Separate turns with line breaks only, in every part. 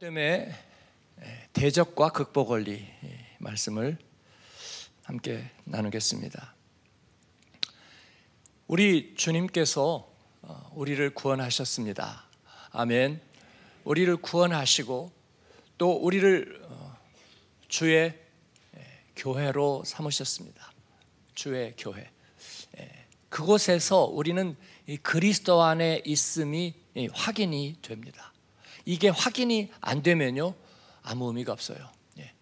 때문에 대적과 극복 원리 예, 말씀을 함께 나누겠습니다. 우리 주님께서 어, 우리를 구원하셨습니다. 아멘. 우리를 구원하시고 또 우리를 어, 주의 교회로 삼으셨습니다. 주의 교회. 그곳에서 우리는 그리스도 안에 있음이 확인이 됩니다. 이게 확인이 안 되면요 아무 의미가 없어요. 예.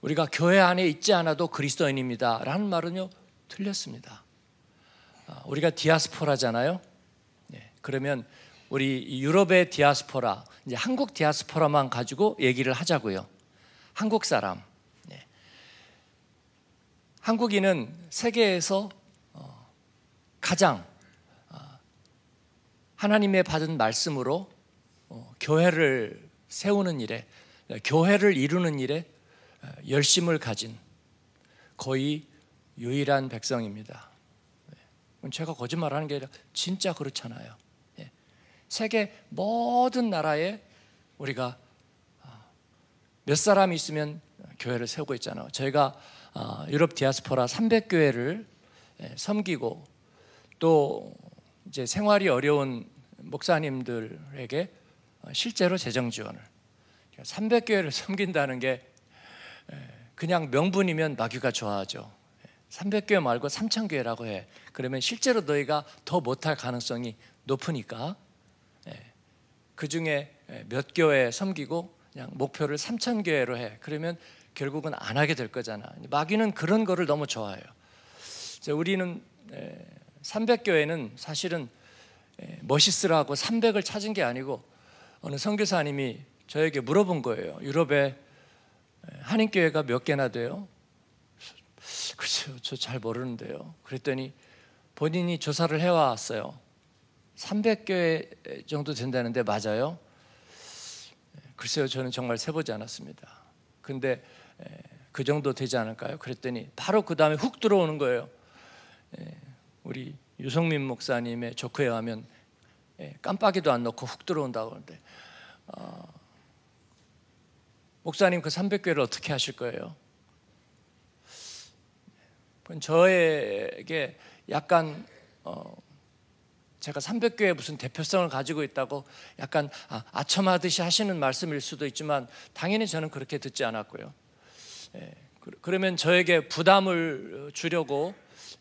우리가 교회 안에 있지 않아도 그리스도인입니다라는 말은요 틀렸습니다. 아, 우리가 디아스포라잖아요. 예. 그러면 우리 유럽의 디아스포라, 이제 한국 디아스포라만 가지고 얘기를 하자고요. 한국 사람. 예. 한국인은 세계에서 어, 가장 아, 하나님의 받은 말씀으로 어, 교회를 세우는 일에 교회를 이루는 일에 어, 열심을 가진 거의 유일한 백성입니다. 네. 제가 거짓말하는 게 아니라 진짜 그렇잖아요. 예. 세계 모든 나라에 우리가 아, 몇 사람이 있으면 교회를 세우고 있잖아요. 저희가 아, 유럽 디아스포라 300교회를 예, 섬기고 또 이제 생활이 어려운 목사님들에게 어, 실제로 재정 지원을 300교회를 섬긴다는 게 그냥 명분이면 마귀가 좋아하죠. 300교회 말고 3000교회라고 해. 그러면 실제로 너희가 더 못할 가능성이 높으니까 그 중에 몇 교회 섬기고 그냥 목표를 3000교회로 해. 그러면 결국은 안 하게 될 거잖아. 마귀는 그런 거를 너무 좋아해요. 우리는 300교회는 사실은 멋있으라고 300을 찾은 게 아니고 어느 선교사님이 저에게 물어본 거예요. 유럽에 한인 교회가 몇 개나 돼요? 글쎄요, 저 잘 모르는데요. 그랬더니 본인이 조사를 해왔어요. 300개 정도 된다는데 맞아요? 글쎄요, 저는 정말 세보지 않았습니다. 근데 그 정도 되지 않을까요? 그랬더니 바로 그 다음에 훅 들어오는 거예요. 우리 유성민 목사님의 조크에 하면 예, 깜빡이도 안 넣고 훅 들어온다고 하는데 어, 목사님 그 300개를 어떻게 하실 거예요? 저에게 약간 어, 제가 300개의 무슨 대표성을 가지고 있다고 약간 아, 첨하듯이 하시는 말씀일 수도 있지만 당연히 저는 그렇게 듣지 않았고요. 예, 그, 그러면 저에게 부담을 주려고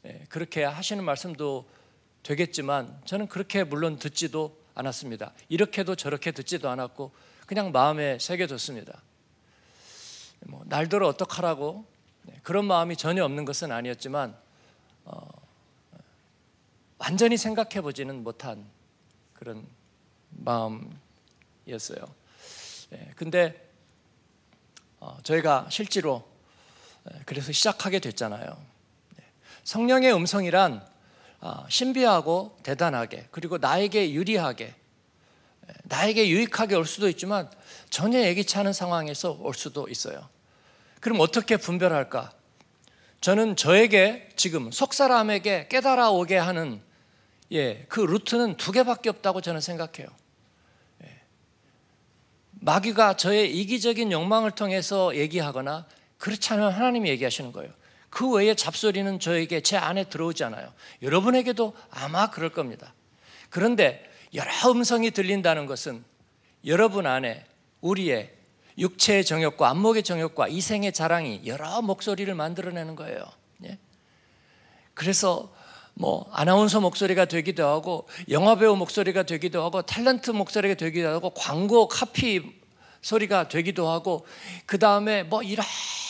예, 그렇게 하시는 말씀도 되겠지만 저는 그렇게 물론 듣지도 않았습니다. 이렇게도 저렇게 듣지도 않았고 그냥 마음에 새겨졌습니다. 뭐 날더러 어떡하라고 네, 그런 마음이 전혀 없는 것은 아니었지만 어, 완전히 생각해 보지는 못한 그런 마음이었어요. 예, 근데 어, 저희가 실제로 네, 그래서 시작하게 됐잖아요. 성령의 음성이란 어, 신비하고 대단하게 그리고 나에게 유리하게 예, 나에게 유익하게 올 수도 있지만 전혀 예기치 않은 상황에서 올 수도 있어요. 그럼 어떻게 분별할까? 저는 저에게 지금 속 사람에게 깨달아 오게 하는 예, 그 루트는 두 개밖에 없다고 저는 생각해요. 예. 마귀가 저의 이기적인 욕망을 통해서 얘기하거나 그렇지 않으면 하나님이 얘기하시는 거예요. 그 외에 잡소리는 저에게 제 안에 들어오잖아요. 여러분에게도 아마 그럴 겁니다. 그런데 여러 음성이 들린다는 것은 여러분 안에 우리의 육체의 정욕과 안목의 정욕과 이생의 자랑이 여러 목소리를 만들어내는 거예요. 예? 그래서 뭐 아나운서 목소리가 되기도 하고 영화배우 목소리가 되기도 하고 탤런트 목소리가 되기도 하고 광고 카피 소리가 되기도 하고 그 다음에 뭐 이런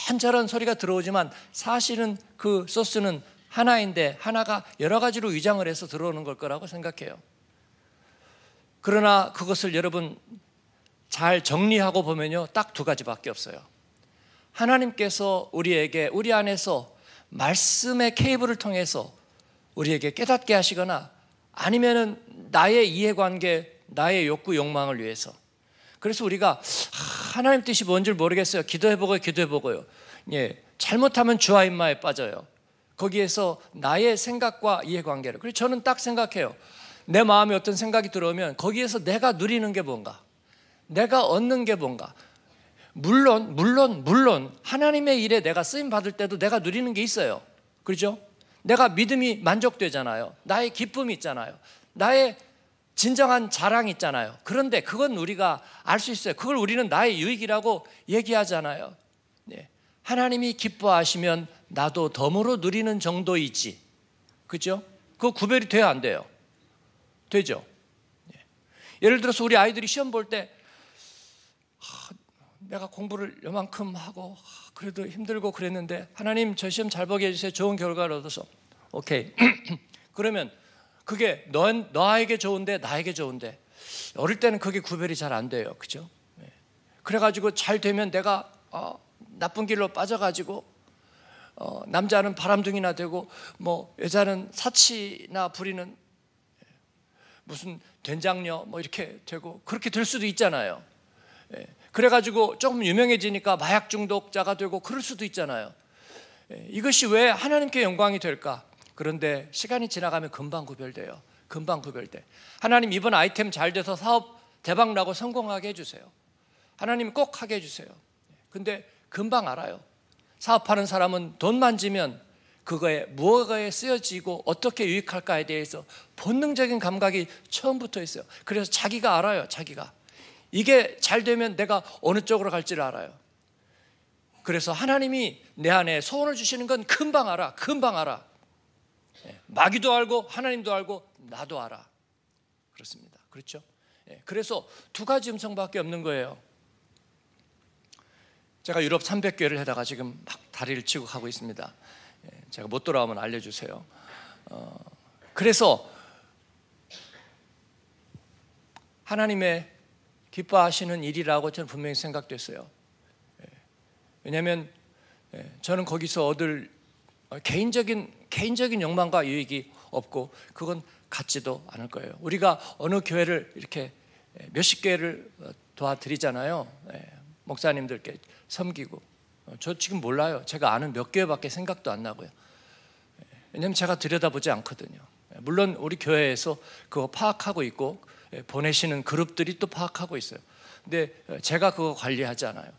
전처럼 소리가 들어오지만 사실은 그 소스는 하나인데 하나가 여러 가지로 위장을 해서 들어오는 걸 거라고 생각해요. 그러나 그것을 여러분 잘 정리하고 보면요. 딱 두 가지밖에 없어요. 하나님께서 우리에게 우리 안에서 말씀의 케이블을 통해서 우리에게 깨닫게 하시거나 아니면은 나의 이해관계, 나의 욕구, 욕망을 위해서 그래서 우리가 하나님 뜻이 뭔지 모르겠어요. 기도해보고 기도해보고요. 예, 잘못하면 주아인마에 빠져요. 거기에서 나의 생각과 이해관계를. 그리고 저는 딱 생각해요. 내 마음에 어떤 생각이 들어오면 거기에서 내가 누리는 게 뭔가, 내가 얻는 게 뭔가. 물론, 물론, 물론 하나님의 일에 내가 쓰임 받을 때도 내가 누리는 게 있어요. 그렇죠? 내가 믿음이 만족되잖아요. 나의 기쁨이 있잖아요. 나의 진정한 자랑 이 있잖아요. 그런데 그건 우리가 알 수 있어요. 그걸 우리는 나의 유익이라고 얘기하잖아요. 예. 하나님이 기뻐하시면 나도 덤으로 누리는 정도이지. 그죠? 그 구별이 돼야 안 돼요. 되죠? 네. 예를 들어서 우리 아이들이 시험 볼 때, 아, 내가 공부를 요만큼 하고, 아, 그래도 힘들고 그랬는데, 하나님 저 시험 잘 보게 해주세요. 좋은 결과를 얻어서. 오케이. 그러면 그게 너, 너에게 좋은데 나에게 좋은데 어릴 때는 그게 구별이 잘 안 돼요. 그죠? 네. 그래가지고 잘 되면 내가 어, 나쁜 길로 빠져가지고 어, 남자는 바람둥이나 되고 뭐 여자는 사치나 부리는 네. 무슨 된장녀 뭐 이렇게 되고 그렇게 될 수도 있잖아요. 예, 그래가지고 조금 유명해지니까 마약 중독자가 되고 그럴 수도 있잖아요. 예, 이것이 왜 하나님께 영광이 될까? 그런데 시간이 지나가면 금방 구별돼요. 금방 구별돼. 하나님 이번 아이템 잘 돼서 사업 대박 나고 성공하게 해주세요. 하나님 꼭 하게 해주세요. 근데 금방 알아요. 사업하는 사람은 돈 만지면 그거에 무엇에 쓰여지고 어떻게 유익할까에 대해서 본능적인 감각이 처음부터 있어요. 그래서 자기가 알아요, 자기가. 이게 잘 되면 내가 어느 쪽으로 갈지를 알아요. 그래서 하나님이 내 안에 소원을 주시는 건 금방 알아, 금방 알아. 예, 마귀도 알고 하나님도 알고 나도 알아. 그렇습니다. 그렇죠? 예, 그래서 두 가지 음성밖에 없는 거예요. 제가 유럽 300개를 해다가 지금 막 다리를 치고 가고 있습니다. 예, 제가 못 돌아오면 알려주세요. 어, 그래서 하나님의 기뻐하시는 일이라고 저는 분명히 생각됐어요. 왜냐하면 저는 거기서 얻을 개인적인 개인적인 욕망과 유익이 없고 그건 같지도 않을 거예요. 우리가 어느 교회를 이렇게 예, 몇십 개를 어, 도와드리잖아요. 예, 목사님들께 섬기고 어, 저 지금 몰라요. 제가 아는 몇 개밖에 생각도 안 나고요. 예, 왜냐면 제가 들여다보지 않거든요. 물론 우리 교회에서 그거 파악하고 있고 보내시는 그룹들이 또 파악하고 있어요. 근데 어, 제가 그거 관리하지 않아요.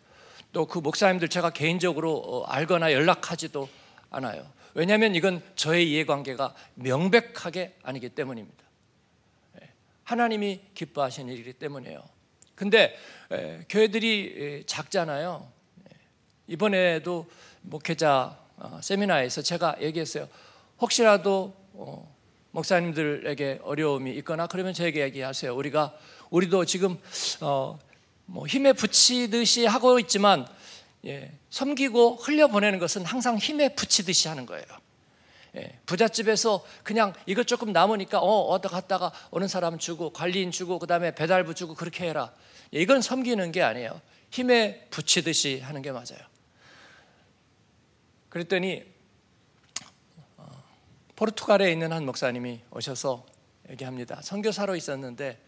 또 그 목사님들 제가 개인적으로 알거나 연락하지도 않아요. 왜냐하면 이건 저의 이해관계가 명백하게 아니기 때문입니다. 예, 하나님이 기뻐하시는 일이기 때문이에요. 근데 예, 교회들이 예, 작잖아요. 이번에도 목회자 어, 세미나에서 제가 얘기했어요. 혹시라도 어, 목사님들에게 어려움이 있거나 그러면 저에게 얘기하세요. 우리가 우리도 지금 어, 뭐 힘에 붙이듯이 하고 있지만 예, 섬기고 흘려보내는 것은 항상 힘에 붙이듯이 하는 거예요. 예, 부잣집에서 그냥 이것 조금 남으니까 어 어디 갔다가 어느 사람 주고 관리인 주고 그 다음에 배달부 주고 그렇게 해라. 예, 이건 섬기는 게 아니에요. 힘에 붙이듯이 하는 게 맞아요. 그랬더니 어, 포르투갈에 있는 한 목사님이 오셔서 얘기합니다. 선교사로 있었는데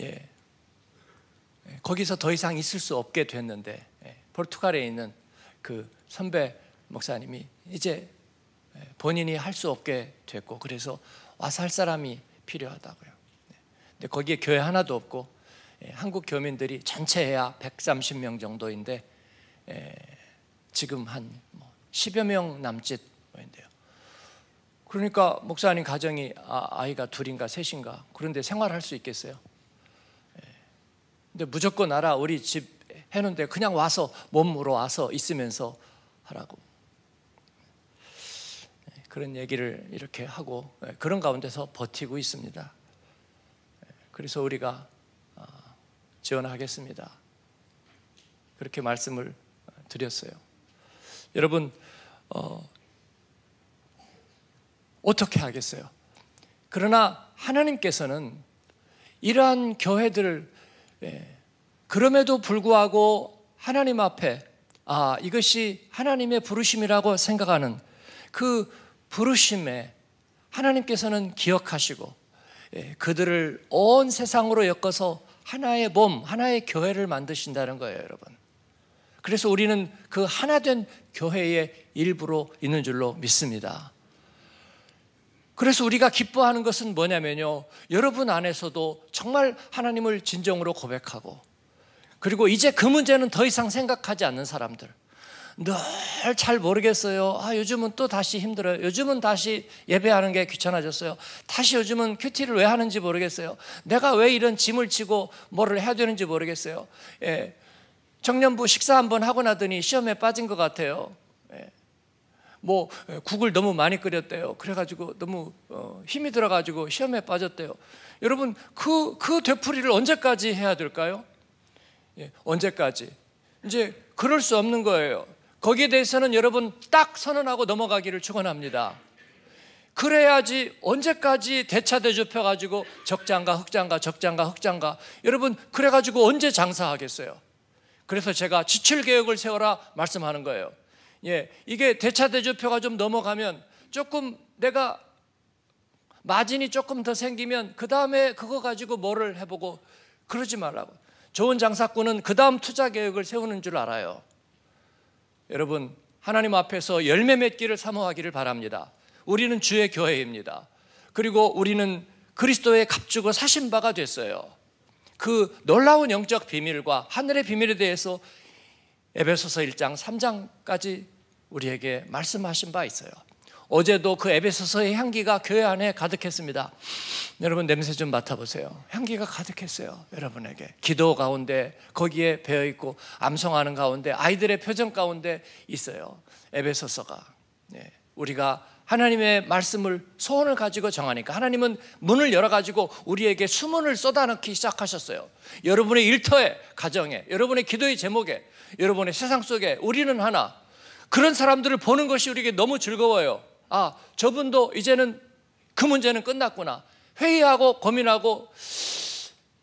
예, 거기서 더 이상 있을 수 없게 됐는데 포르투갈에 있는 그 선배 목사님이 이제 예, 본인이 할 수 없게 됐고 그래서 와서 할 사람이 필요하다고요. 네. 근데 거기에 교회 하나도 없고 예, 한국 교민들이 전체 해야 130명 정도인데 예, 지금 한 10여 뭐 명 남짓 인데요. 그러니까 목사님 가정이 아, 아이가 둘인가 셋인가 그런데 생활할 수 있겠어요? 근데 무조건 알아 우리 집 했는데 그냥 와서 몸으로 와서 있으면서 하라고. 네, 그런 얘기를 이렇게 하고 네, 그런 가운데서 버티고 있습니다. 네, 그래서 우리가 아, 지원하겠습니다. 그렇게 말씀을 어, 드렸어요. 여러분 어, 어떻게 하겠어요? 그러나 하나님께서는 이러한 교회들을 예, 그럼에도 불구하고 하나님 앞에 아, 이것이 하나님의 부르심이라고 생각하는 그 부르심에 하나님께서는 기억하시고 예, 그들을 온 세상으로 엮어서 하나의 몸, 하나의 교회를 만드신다는 거예요, 여러분. 그래서 우리는 그 하나 된 교회의 일부로 있는 줄로 믿습니다. 그래서 우리가 기뻐하는 것은 뭐냐면요. 여러분 안에서도 정말 하나님을 진정으로 고백하고 그리고 이제 그 문제는 더 이상 생각하지 않는 사람들. 늘 잘 모르겠어요. 아, 요즘은 또 다시 힘들어요. 요즘은 다시 예배하는 게 귀찮아졌어요. 다시 요즘은 큐티를 왜 하는지 모르겠어요. 내가 왜 이런 짐을 치고 뭐를 해야 되는지 모르겠어요. 예. 청년부 식사 한번 하고 나더니 시험에 빠진 것 같아요. 예. 뭐 예, 국을 너무 많이 끓였대요. 그래가지고 너무 어, 힘이 들어가지고 시험에 빠졌대요. 여러분 그그 그 되풀이를 언제까지 해야 될까요? 예, 언제까지? 이제 그럴 수 없는 거예요. 거기에 대해서는 여러분 딱 선언하고 넘어가기를 축원합니다. 그래야지 언제까지 대차대조표 가지고 적장과흑장과적장과흑장과 여러분 그래 가지고 언제 장사하겠어요? 그래서 제가 지출 계획을 세워라 말씀하는 거예요. 예, 이게 대차대조표가 좀 넘어가면 조금 내가 마진이 조금 더 생기면 그 다음에 그거 가지고 뭐를 해보고 그러지 말라고. 좋은 장사꾼은 그 다음 투자 계획을 세우는 줄 알아요. 여러분, 하나님 앞에서 열매 맺기를 사모하기를 바랍니다. 우리는 주의 교회입니다. 그리고 우리는 그리스도의 값주고 사신 바가 됐어요. 그 놀라운 영적 비밀과 하늘의 비밀에 대해서 에베소서 1장 3장까지 우리에게 말씀하신 바 있어요. 어제도 그 에베소서의 향기가 교회 안에 가득했습니다. 여러분 냄새 좀 맡아보세요. 향기가 가득했어요. 여러분에게 기도 가운데 거기에 배어 있고 암송하는 가운데 아이들의 표정 가운데 있어요. 에베소서가 예, 우리가 하나님의 말씀을 소원을 가지고 정하니까 하나님은 문을 열어 가지고 우리에게 수문을 쏟아넣기 시작하셨어요. 여러분의 일터에, 가정에, 여러분의 기도의 제목에, 여러분의 세상 속에 우리는 하나. 그런 사람들을 보는 것이 우리에게 너무 즐거워요. 아, 저분도 이제는 그 문제는 끝났구나. 회의하고 고민하고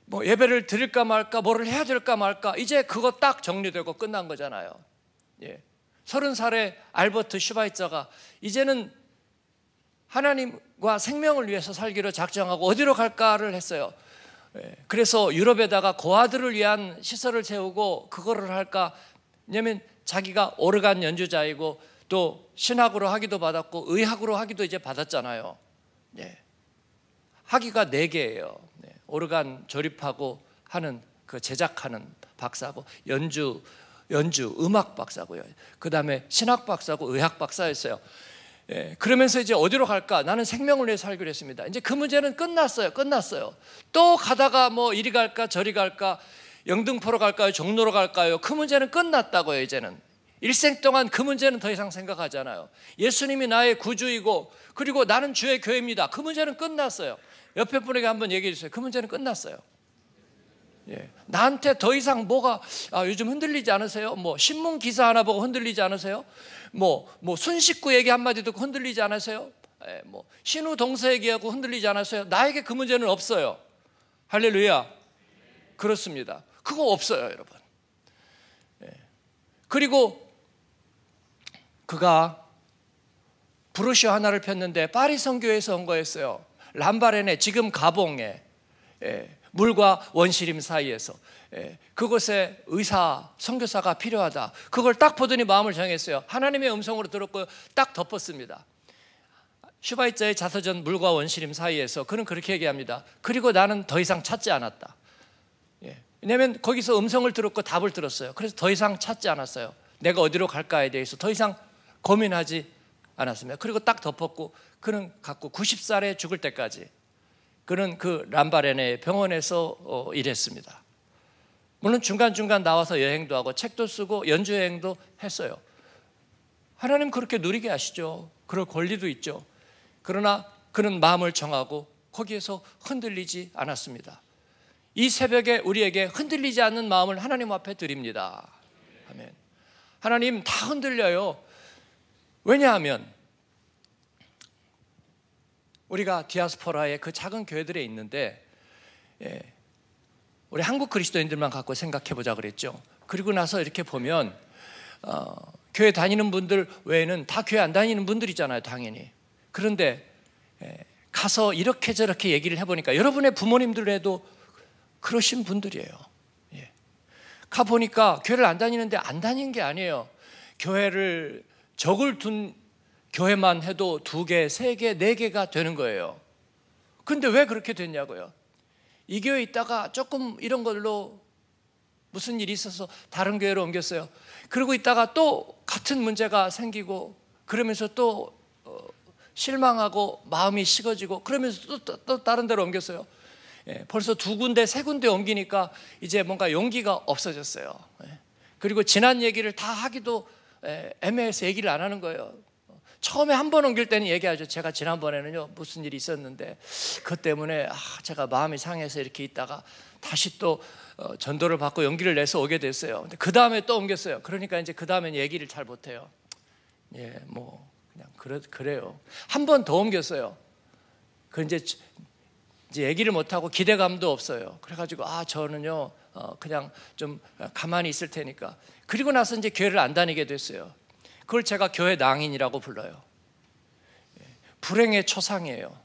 뭐 예배를 드릴까 말까, 뭐를 해야 될까 말까. 이제 그거 딱 정리되고 끝난 거잖아요. 예. 서른 살의 알버트 슈바이처가 이제는 하나님과 생명을 위해서 살기로 작정하고 어디로 갈까를 했어요. 예. 그래서 유럽에다가 고아들을 위한 시설을 세우고 그거를 할까? 왜냐면 자기가 오르간 연주자이고 또 신학으로 하기도 받았고 의학으로 하기도 이제 받았잖아요. 네. 학위가 네 개예요. 네. 오르간 조립하고 하는 그 제작하는 박사고 연주 연주 음악 박사고요. 그 다음에 신학 박사고 의학 박사였어요. 예, 그러면서 이제 어디로 갈까? 나는 생명을 위해 살기로 했습니다. 이제 그 문제는 끝났어요. 끝났어요. 또 가다가 뭐 이리 갈까 저리 갈까 영등포로 갈까요? 종로로 갈까요? 그 문제는 끝났다고요. 이제는 일생 동안 그 문제는 더 이상 생각하잖아요. 예수님이 나의 구주이고 그리고 나는 주의 교회입니다. 그 문제는 끝났어요. 옆에 분에게 한번 얘기해 주세요. 그 문제는 끝났어요. 예. 나한테 더 이상 뭐가 아, 요즘 흔들리지 않으세요? 뭐 신문 기사 하나 보고 흔들리지 않으세요? 뭐뭐 뭐, 순식구 얘기 한 마디 듣고 흔들리지 않으세요? 예, 뭐 신우 동서 얘기하고 흔들리지 않으세요 나에게 그 문제는 없어요. 할렐루야. 그렇습니다. 그거 없어요, 여러분. 예. 그리고 그가 브루시오 하나를 폈는데 파리 성교에서온 거였어요. 람바렌의 지금 가봉에 예, 물과 원시림 사이에서 예, 그곳에 의사, 선교사가 필요하다. 그걸 딱 보더니 마음을 정했어요. 하나님의 음성으로 들었고 딱 덮었습니다. 슈바이자의 자서전 물과 원시림 사이에서 그는 그렇게 얘기합니다. 그리고 나는 더 이상 찾지 않았다. 예, 왜냐하면 거기서 음성을 들었고 답을 들었어요. 그래서 더 이상 찾지 않았어요. 내가 어디로 갈까에 대해서 더 이상 고민하지 않았습니다. 그리고 딱 덮었고 그는 갖고 90살에 죽을 때까지 그는 그람바레네 병원에서 어, 일했습니다. 물론 중간중간 나와서 여행도 하고 책도 쓰고 연주 여행도 했어요. 하나님 그렇게 누리게 하시죠. 그럴 권리도 있죠. 그러나 그는 마음을 정하고 거기에서 흔들리지 않았습니다. 이 새벽에 우리에게 흔들리지 않는 마음을 하나님 앞에 드립니다. 아멘. 하나님 다 흔들려요. 왜냐하면 우리가 디아스포라의 그 작은 교회들에 있는데 예, 우리 한국 그리스도인들만 갖고 생각해 보자 그랬죠. 그리고 나서 이렇게 보면 어, 교회 다니는 분들 외에는 다 교회 안 다니는 분들이잖아요, 당연히. 그런데 예, 가서 이렇게 저렇게 얘기를 해보니까 여러분의 부모님들에도 그러신 분들이에요. 예. 가 보니까 교회를 안 다니는데 안 다닌 게 아니에요. 교회를 적을 둔 교회만 해도 두 개, 세 개, 네 개가 되는 거예요. 근데 왜 그렇게 됐냐고요? 이 교회 있다가 조금 이런 걸로 무슨 일이 있어서 다른 교회로 옮겼어요. 그러고 있다가 또 같은 문제가 생기고 그러면서 또 어, 실망하고 마음이 식어지고 그러면서 또, 또, 또 다른 데로 옮겼어요. 예, 벌써 두 군데 세 군데 옮기니까 이제 뭔가 용기가 없어졌어요. 예, 그리고 지난 얘기를 다 하기도 애매해서 얘기를 안 하는 거예요. 처음에 한 번 옮길 때는 얘기하죠. 제가 지난번에는요, 무슨 일이 있었는데, 그것 때문에 아, 제가 마음이 상해서 이렇게 있다가 다시 또 어, 전도를 받고 연기를 내서 오게 됐어요. 근데 그 다음에 또 옮겼어요. 그러니까 이제 그 다음엔 얘기를 잘 못해요. 예, 뭐, 그냥 그래, 그래요. 한 번 더 옮겼어요. 그 이제, 이제 얘기를 못하고 기대감도 없어요. 그래가지고, 아, 저는요, 어, 그냥 좀 어, 가만히 있을 테니까. 그리고 나서 이제 교회를 안 다니게 됐어요. 그걸 제가 교회 낭인이라고 불러요. 예, 불행의 초상이에요.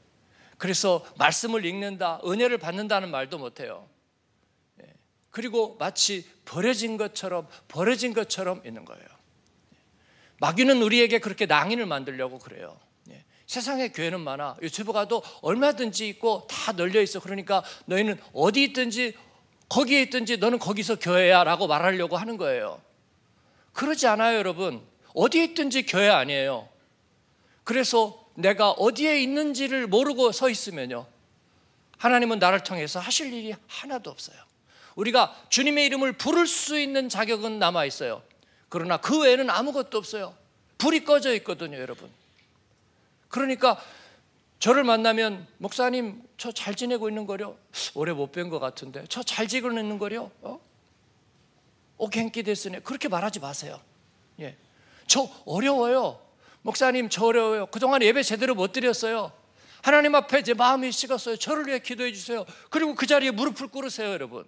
그래서 말씀을 읽는다, 은혜를 받는다는 말도 못해요. 예, 그리고 마치 버려진 것처럼 버려진 것처럼 있는 거예요. 예, 마귀는 우리에게 그렇게 낭인을 만들려고 그래요. 세상에 교회는 많아. 유튜브 가도 얼마든지 있고 다 널려 있어. 그러니까 너희는 어디 있든지 거기에 있든지 너는 거기서 교회야 라고 말하려고 하는 거예요. 그러지 않아요, 여러분. 어디에 있든지 교회 아니에요. 그래서 내가 어디에 있는지를 모르고 서 있으면요. 하나님은 나를 통해서 하실 일이 하나도 없어요. 우리가 주님의 이름을 부를 수 있는 자격은 남아 있어요. 그러나 그 외에는 아무것도 없어요. 불이 꺼져 있거든요, 여러분. 그러니까 저를 만나면 목사님 저 잘 지내고 있는 거려? 오래 못 뵌 것 같은데 저 잘 지내고 있는 거려? 어? 오갱기 어, 됐으네 그렇게 말하지 마세요 예. 저 어려워요 목사님 저 어려워요 그동안 예배 제대로 못 드렸어요 하나님 앞에 제 마음이 식었어요 저를 위해 기도해 주세요 그리고 그 자리에 무릎을 꿇으세요 여러분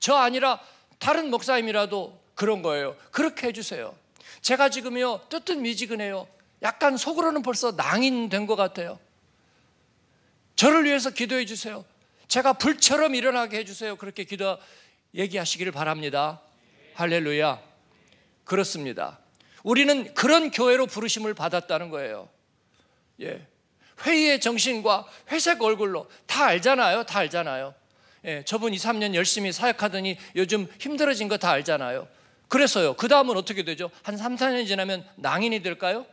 저 아니라 다른 목사님이라도 그런 거예요 그렇게 해주세요 제가 지금요 뜨뜻미지근해요 약간 속으로는 벌써 낭인 된것 같아요 저를 위해서 기도해 주세요. 제가 불처럼 일어나게 해 주세요. 그렇게 기도 얘기하시기를 바랍니다. 할렐루야. 그렇습니다. 우리는 그런 교회로 부르심을 받았다는 거예요. 예. 회의의 정신과 회색 얼굴로 다 알잖아요. 다 알잖아요. 예, 저분 2, 3년 열심히 사역하더니 요즘 힘들어진 거 다 알잖아요. 그래서요. 그 다음은 어떻게 되죠? 한 3, 4년 지나면 낭인이 될까요?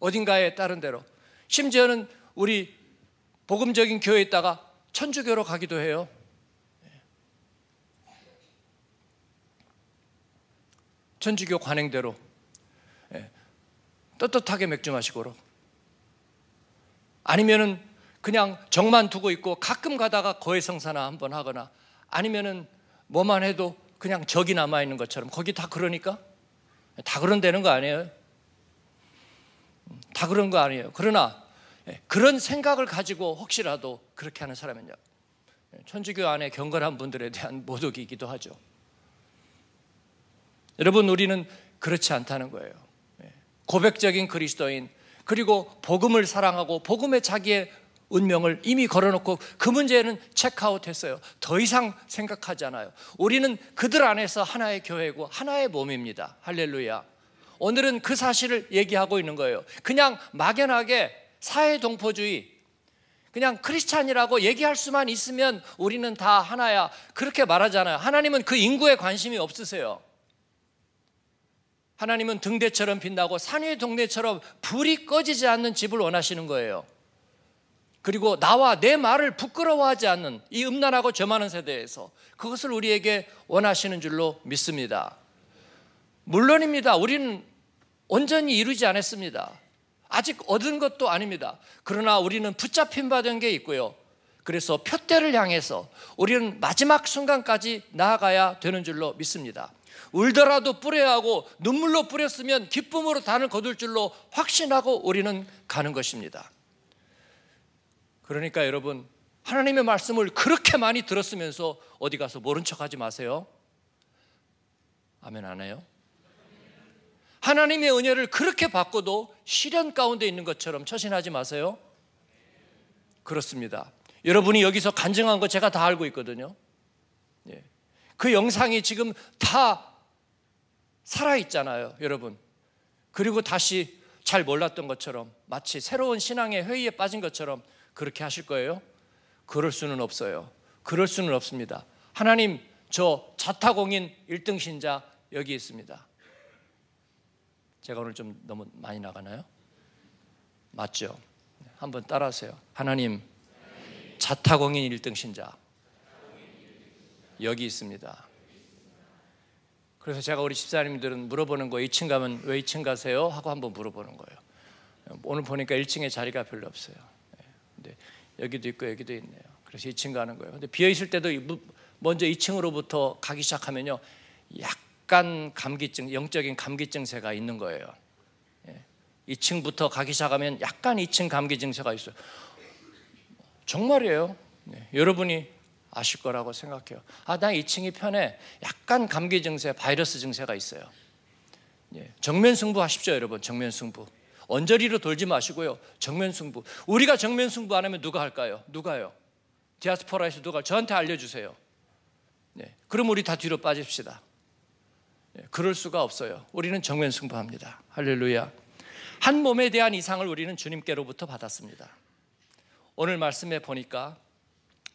어딘가에 따른 대로. 심지어는 우리 복음적인 교회에 있다가 천주교로 가기도 해요. 천주교 관행대로 예, 떳떳하게 맥주 마시고로 아니면은 그냥 정만 두고 있고 가끔 가다가 거해성사나 한 번 하거나 아니면은 뭐만 해도 그냥 적이 남아 있는 것처럼 거기 다 그러니까 다 그런 되는 거 아니에요? 다 그런 거 아니에요. 그러나 예, 그런 생각을 가지고 혹시라도 그렇게 하는 사람은요. 예, 천주교 안에 경건한 분들에 대한 모독이기도 하죠. 여러분 우리는 그렇지 않다는 거예요. 예, 고백적인 그리스도인 그리고 복음을 사랑하고 복음의 자기의 운명을 이미 걸어놓고 그 문제는 체크아웃했어요. 더 이상 생각하지 않아요. 우리는 그들 안에서 하나의 교회고 하나의 몸입니다. 할렐루야. 오늘은 그 사실을 얘기하고 있는 거예요. 그냥 막연하게 사회 동포주의 그냥 크리스찬이라고 얘기할 수만 있으면 우리는 다 하나야 그렇게 말하잖아요. 하나님은 그 인구에 관심이 없으세요. 하나님은 등대처럼 빛나고 산위 동네처럼 불이 꺼지지 않는 집을 원하시는 거예요. 그리고 나와 내 말을 부끄러워하지 않는 이 음란하고 저 많은 세대에서 그것을 우리에게 원하시는 줄로 믿습니다. 물론입니다. 우리는 온전히 이루지 않았습니다. 아직 얻은 것도 아닙니다. 그러나 우리는 붙잡힌 받은 게 있고요. 그래서 표대를 향해서 우리는 마지막 순간까지 나아가야 되는 줄로 믿습니다. 울더라도 뿌려야 하고 눈물로 뿌렸으면 기쁨으로 단을 거둘 줄로 확신하고 우리는 가는 것입니다. 그러니까 여러분 하나님의 말씀을 그렇게 많이 들었으면서 어디 가서 모른 척하지 마세요. 아멘 안 해요? 하나님의 은혜를 그렇게 받고도 시련 가운데 있는 것처럼 처신하지 마세요. 그렇습니다. 여러분이 여기서 간증한 거 제가 다 알고 있거든요. 예. 그 영상이 지금 다 살아있잖아요, 여러분. 그리고 다시 잘 몰랐던 것처럼 마치 새로운 신앙의 회의에 빠진 것처럼 그렇게 하실 거예요? 그럴 수는 없어요. 그럴 수는 없습니다. 하나님, 저 자타공인 1등 신자 여기 있습니다. 제가 오늘 좀 너무 많이 나가나요? 맞죠? 한번 따라하세요. 하나님, 자타공인 1등 신자. 여기 있습니다. 그래서 제가 우리 집사님들은 물어보는 거예요. 2층 가면 왜 2층 가세요? 하고 한번 물어보는 거예요. 오늘 보니까 1층에 자리가 별로 없어요. 근데 여기도 있고 여기도 있네요. 그래서 2층 가는 거예요. 근데 비어 있을 때도 먼저 2층으로부터 가기 시작하면요. 약 약간 감기증, 영적인 감기 증세가 있는 거예요. 2층부터 예. 가기 시작하면 약간 2층 감기 증세가 있어요. 정말이에요. 예. 여러분이 아실 거라고 생각해요. 아, 나 2층이 편해. 약간 감기 증세, 바이러스 증세가 있어요. 예. 정면 승부 하십시오, 여러분. 정면 승부. 언저리로 돌지 마시고요. 정면 승부. 우리가 정면 승부 안 하면 누가 할까요? 누가요? 디아스포라에서 누가 저한테 알려주세요. 네. 그럼 우리 다 뒤로 빠집시다. 예, 그럴 수가 없어요. 우리는 정면 승부합니다. 할렐루야. 한 몸에 대한 이상을 우리는 주님께로부터 받았습니다. 오늘 말씀해 보니까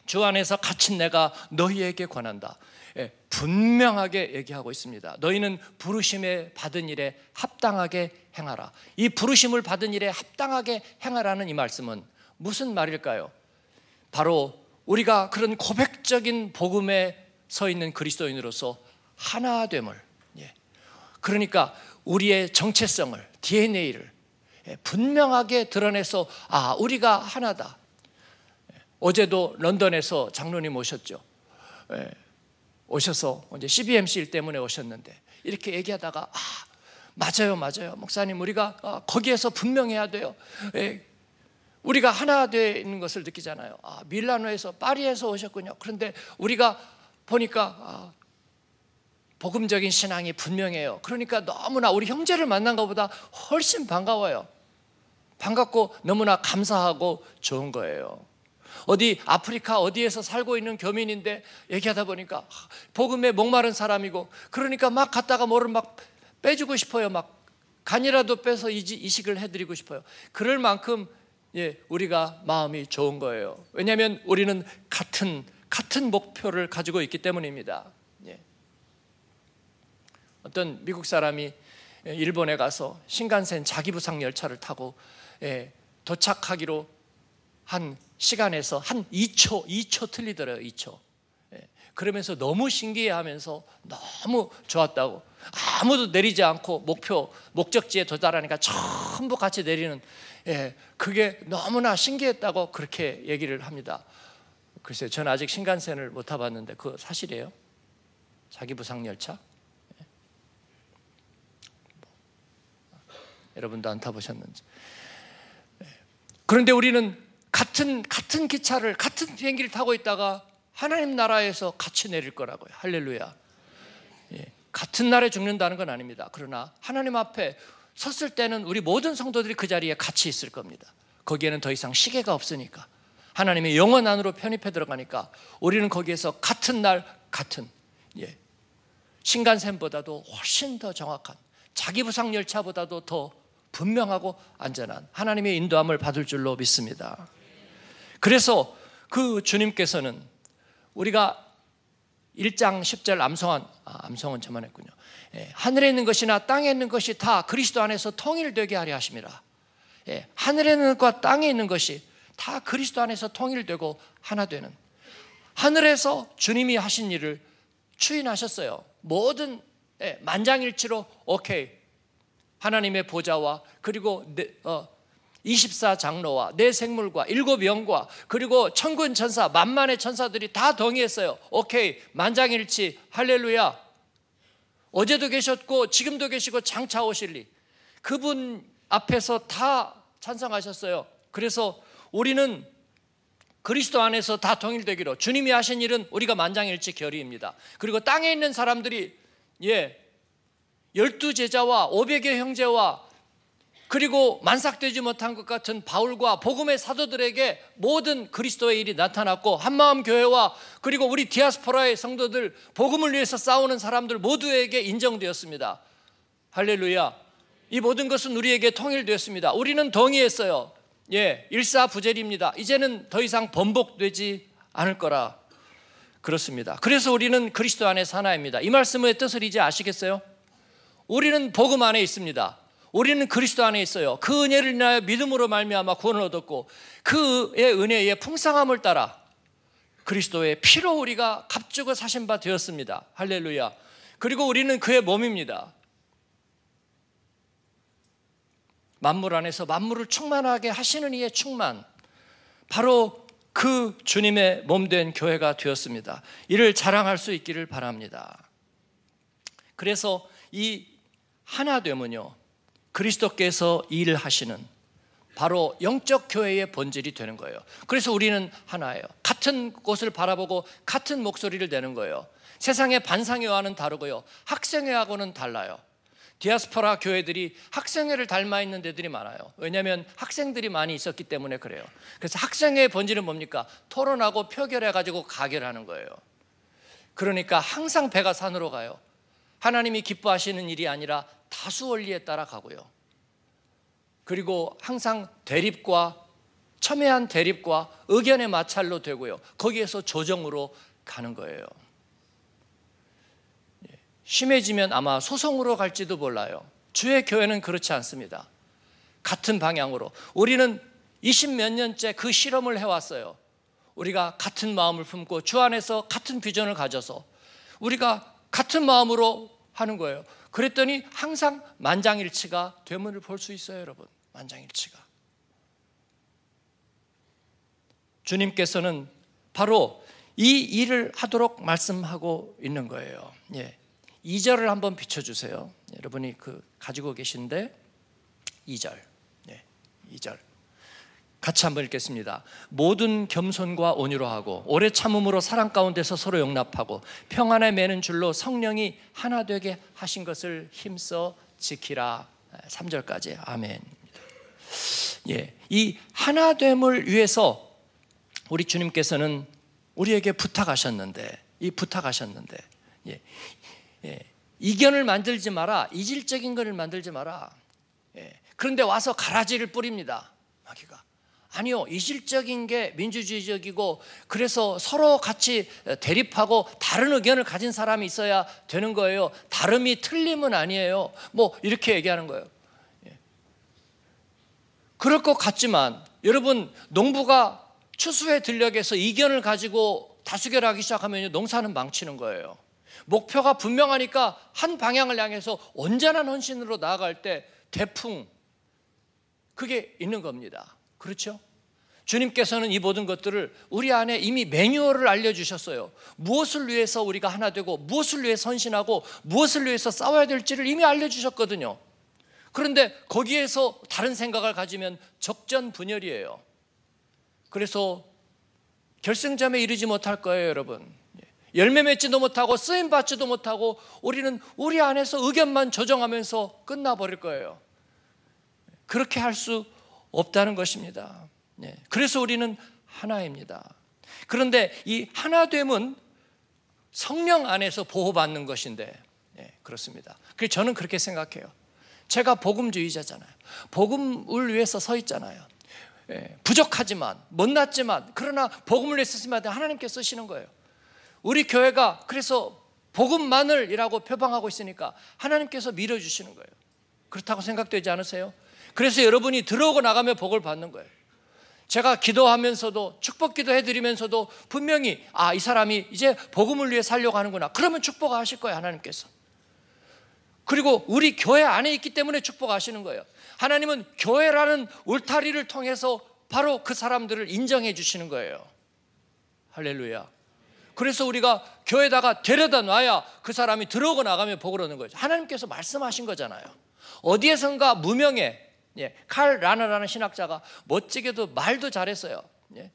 주 안에서 갇힌 내가 너희에게 권한다. 예, 분명하게 얘기하고 있습니다. 너희는 부르심에 받은 일에 합당하게 행하라. 이 부르심을 받은 일에 합당하게 행하라는 이 말씀은 무슨 말일까요? 바로 우리가 그런 고백적인 복음에 서 있는 그리스도인으로서 하나됨을 그러니까 우리의 정체성을, DNA를 분명하게 드러내서 아, 우리가 하나다. 어제도 런던에서 장로님 오셨죠. 예, 오셔서 이제 CBMC 일 때문에 오셨는데 이렇게 얘기하다가 아, 맞아요, 맞아요. 목사님, 우리가 아, 거기에서 분명해야 돼요. 예, 우리가 하나 되는 것을 느끼잖아요. 아, 밀라노에서 파리에서 오셨군요. 그런데 우리가 보니까 아, 복음적인 신앙이 분명해요. 그러니까 너무나 우리 형제를 만난 것보다 훨씬 반가워요. 반갑고 너무나 감사하고 좋은 거예요. 어디 아프리카 어디에서 살고 있는 교민인데 얘기하다 보니까 복음에 목마른 사람이고 그러니까 막 갔다가 뭐를 막 빼주고 싶어요. 막 간이라도 빼서 이식을 해드리고 싶어요. 그럴 만큼 예, 우리가 마음이 좋은 거예요. 왜냐하면 우리는 같은 같은 목표를 가지고 있기 때문입니다. 어떤 미국 사람이 일본에 가서 신간센 자기부상 열차를 타고 예, 도착하기로 한 시간에서 한 2초, 2초 틀리더래요, 2초. 예, 그러면서 너무 신기해하면서 너무 좋았다고 아무도 내리지 않고 목표 목적지에 도달하니까 전부 같이 내리는 예, 그게 너무나 신기했다고 그렇게 얘기를 합니다. 글쎄요, 전 아직 신간센을 못 타봤는데 그 사실이에요? 자기 부상 열차? 여러분도 안 타보셨는지. 그런데 우리는 같은 같은 기차를 같은 비행기를 타고 있다가 하나님 나라에서 같이 내릴 거라고요. 할렐루야. 예. 같은 날에 죽는다는 건 아닙니다. 그러나 하나님 앞에 섰을 때는 우리 모든 성도들이 그 자리에 같이 있을 겁니다. 거기에는 더 이상 시계가 없으니까 하나님의 영원 안으로 편입해 들어가니까 우리는 거기에서 같은 날 같은 예. 신간샘보다도 훨씬 더 정확한 자기 부상 열차보다도 더 분명하고 안전한 하나님의 인도함을 받을 줄로 믿습니다. 그래서 그 주님께서는 우리가 1장 10절 암송한 아, 암송은 저만 했군요. 예, 하늘에 있는 것이나 땅에 있는 것이 다 그리스도 안에서 통일되게 하려 하심이라. 예, 하늘에 있는 것과 땅에 있는 것이 다 그리스도 안에서 통일되고 하나 되는 하늘에서 주님이 하신 일을 추인하셨어요. 모든 예, 만장일치로 오케이 하나님의 보좌와 그리고 내, 어, 24장로와 내 생물과 일곱 영과 그리고 천군 천사 만만의 천사들이 다 동의했어요. 오케이 만장일치 할렐루야. 어제도 계셨고 지금도 계시고 장차 오실리. 그분 앞에서 다 찬성하셨어요. 그래서 우리는 그리스도 안에서 다 통일되기로 주님이 하신 일은 우리가 만장일치 결의입니다. 그리고 땅에 있는 사람들이 예 열두 제자와 5 0 0의 형제와 그리고 만삭되지 못한 것 같은 바울과 복음의 사도들에게 모든 그리스도의 일이 나타났고 한마음 교회와 그리고 우리 디아스포라의 성도들 복음을 위해서 싸우는 사람들 모두에게 인정되었습니다. 할렐루야. 이 모든 것은 우리에게 통일되었습니다. 우리는 동의했어요. 예, 일사부재리입니다. 이제는 더 이상 번복되지 않을 거라. 그렇습니다. 그래서 우리는 그리스도 안에 사나입니다. 이 말씀의 뜻을 이제 아시겠어요? 우리는 복음 안에 있습니다. 우리는 그리스도 안에 있어요. 그 은혜를 인하여 믿음으로 말미암아 구원을 얻었고 그의 은혜의 풍성함을 따라 그리스도의 피로 우리가 값주고 사신 바 되었습니다. 할렐루야. 그리고 우리는 그의 몸입니다. 만물 안에서 만물을 충만하게 하시는 이의 충만. 바로 그 주님의 몸 된 교회가 되었습니다. 이를 자랑할 수 있기를 바랍니다. 그래서 이 하나 되면요. 그리스도께서 일을 하시는 바로 영적 교회의 본질이 되는 거예요. 그래서 우리는 하나예요. 같은 곳을 바라보고 같은 목소리를 내는 거예요. 세상의 반상회와는 다르고요. 학생회하고는 달라요. 디아스포라 교회들이 학생회를 닮아 있는 데들이 많아요. 왜냐하면 학생들이 많이 있었기 때문에 그래요. 그래서 학생회의 본질은 뭡니까? 토론하고 표결해 가지고 가결하는 거예요. 그러니까 항상 배가 산으로 가요. 하나님이 기뻐하시는 일이 아니라 다수 원리에 따라 가고요. 그리고 항상 대립과 첨예한 대립과 의견의 마찰로 되고요. 거기에서 조정으로 가는 거예요. 심해지면 아마 소송으로 갈지도 몰라요. 주의 교회는 그렇지 않습니다. 같은 방향으로. 우리는 20몇 년째 그 실험을 해왔어요. 우리가 같은 마음을 품고 주 안에서 같은 비전을 가져서 우리가 같은 마음으로 하는 거예요. 그랬더니 항상 만장일치가 되문을 볼 수 있어요, 여러분. 만장일치가. 주님께서는 바로 이 일을 하도록 말씀하고 있는 거예요. 예. 2절을 한번 비춰주세요. 여러분이 그 가지고 계신데 2절. 예. 2절. 같이 한번 읽겠습니다. 모든 겸손과 온유로하고 오래 참음으로 사랑 가운데서 서로 용납하고 평안에 매는 줄로 성령이 하나 되게 하신 것을 힘써 지키라. 3절까지 아멘. 예. 이 하나됨을 위해서 우리 주님께서는 우리에게 부탁하셨는데 이 부탁하셨는데 예. 예. 이견을 만들지 마라. 이질적인 것을 만들지 마라. 예. 그런데 와서 가라지를 뿌립니다. 마귀가. 아니요. 이질적인 게 민주주의적이고 그래서 서로 같이 대립하고 다른 의견을 가진 사람이 있어야 되는 거예요. 다름이 틀림은 아니에요. 뭐 이렇게 얘기하는 거예요. 예. 그럴 것 같지만 여러분 농부가 추수의 들녘에서 이견을 가지고 다수결하기 시작하면 농사는 망치는 거예요. 목표가 분명하니까 한 방향을 향해서 온전한 헌신으로 나아갈 때 대풍 그게 있는 겁니다. 그렇죠? 주님께서는 이 모든 것들을 우리 안에 이미 매뉴얼을 알려주셨어요. 무엇을 위해서 우리가 하나 되고, 무엇을 위해 선신하고, 무엇을 위해서 싸워야 될지를 이미 알려주셨거든요. 그런데 거기에서 다른 생각을 가지면 적전 분열이에요. 그래서 결승점에 이르지 못할 거예요, 여러분. 열매 맺지도 못하고, 쓰임 받지도 못하고, 우리는 우리 안에서 의견만 조정하면서 끝나버릴 거예요. 그렇게 할수 없다는 것입니다. 네. 그래서 우리는 하나입니다. 그런데 이 하나됨은 성령 안에서 보호받는 것인데, 네, 그렇습니다. 저는 그렇게 생각해요. 제가 복음주의자잖아요. 복음을 위해서 서 있잖아요. 네, 부족하지만, 못났지만, 그러나 복음을 위해서 쓰면 하나님께 쓰시는 거예요. 우리 교회가 그래서 복음만을이라고 표방하고 있으니까 하나님께서 밀어주시는 거예요. 그렇다고 생각되지 않으세요? 그래서 여러분이 들어오고 나가며 복을 받는 거예요. 제가 기도하면서도 축복 기도 해드리면서도 분명히 아, 이 사람이 이제 복음을 위해 살려고 하는구나. 그러면 축복하실 거예요, 하나님께서. 그리고 우리 교회 안에 있기 때문에 축복하시는 거예요. 하나님은 교회라는 울타리를 통해서 바로 그 사람들을 인정해 주시는 거예요. 할렐루야. 그래서 우리가 교회다가 데려다 놔야 그 사람이 들어오고 나가면 복을 얻는 거죠. 하나님께서 말씀하신 거잖아요. 어디에선가 무명에 예, 칼 라너라는 신학자가 멋지게도 말도 잘했어요. 예.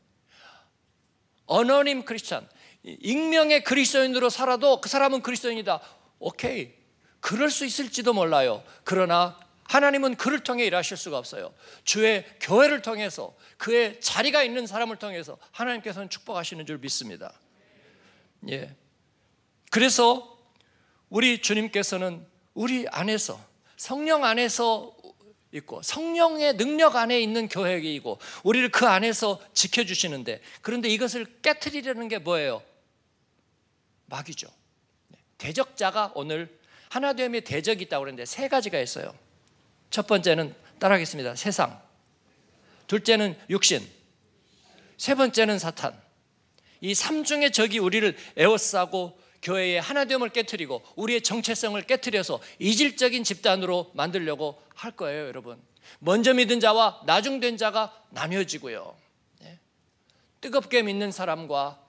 어너님 크리스천, 익명의 그리스도인으로 살아도 그 사람은 그리스도인이다. 오케이, 그럴 수 있을지도 몰라요. 그러나 하나님은 그를 통해 일하실 수가 없어요. 주의 교회를 통해서 그의 자리가 있는 사람을 통해서 하나님께서는 축복하시는 줄 믿습니다. 예. 그래서 우리 주님께서는 우리 안에서 성령 안에서 있고 성령의 능력 안에 있는 교회이고 우리를 그 안에서 지켜주시는데 그런데 이것을 깨뜨리려는 게 뭐예요? 마귀죠. 네. 대적자가 오늘 하나됨의 대적이 있다고 그랬는데 세 가지가 있어요. 첫 번째는 따라하겠습니다. 세상. 둘째는 육신. 세 번째는 사탄. 이 삼중의 적이 우리를 에워싸고 교회의 하나됨을 깨뜨리고 우리의 정체성을 깨뜨려서 이질적인 집단으로 만들려고 할 거예요, 여러분. 먼저 믿은 자와 나중 된 자가 나뉘어지고요. 네. 뜨겁게 믿는 사람과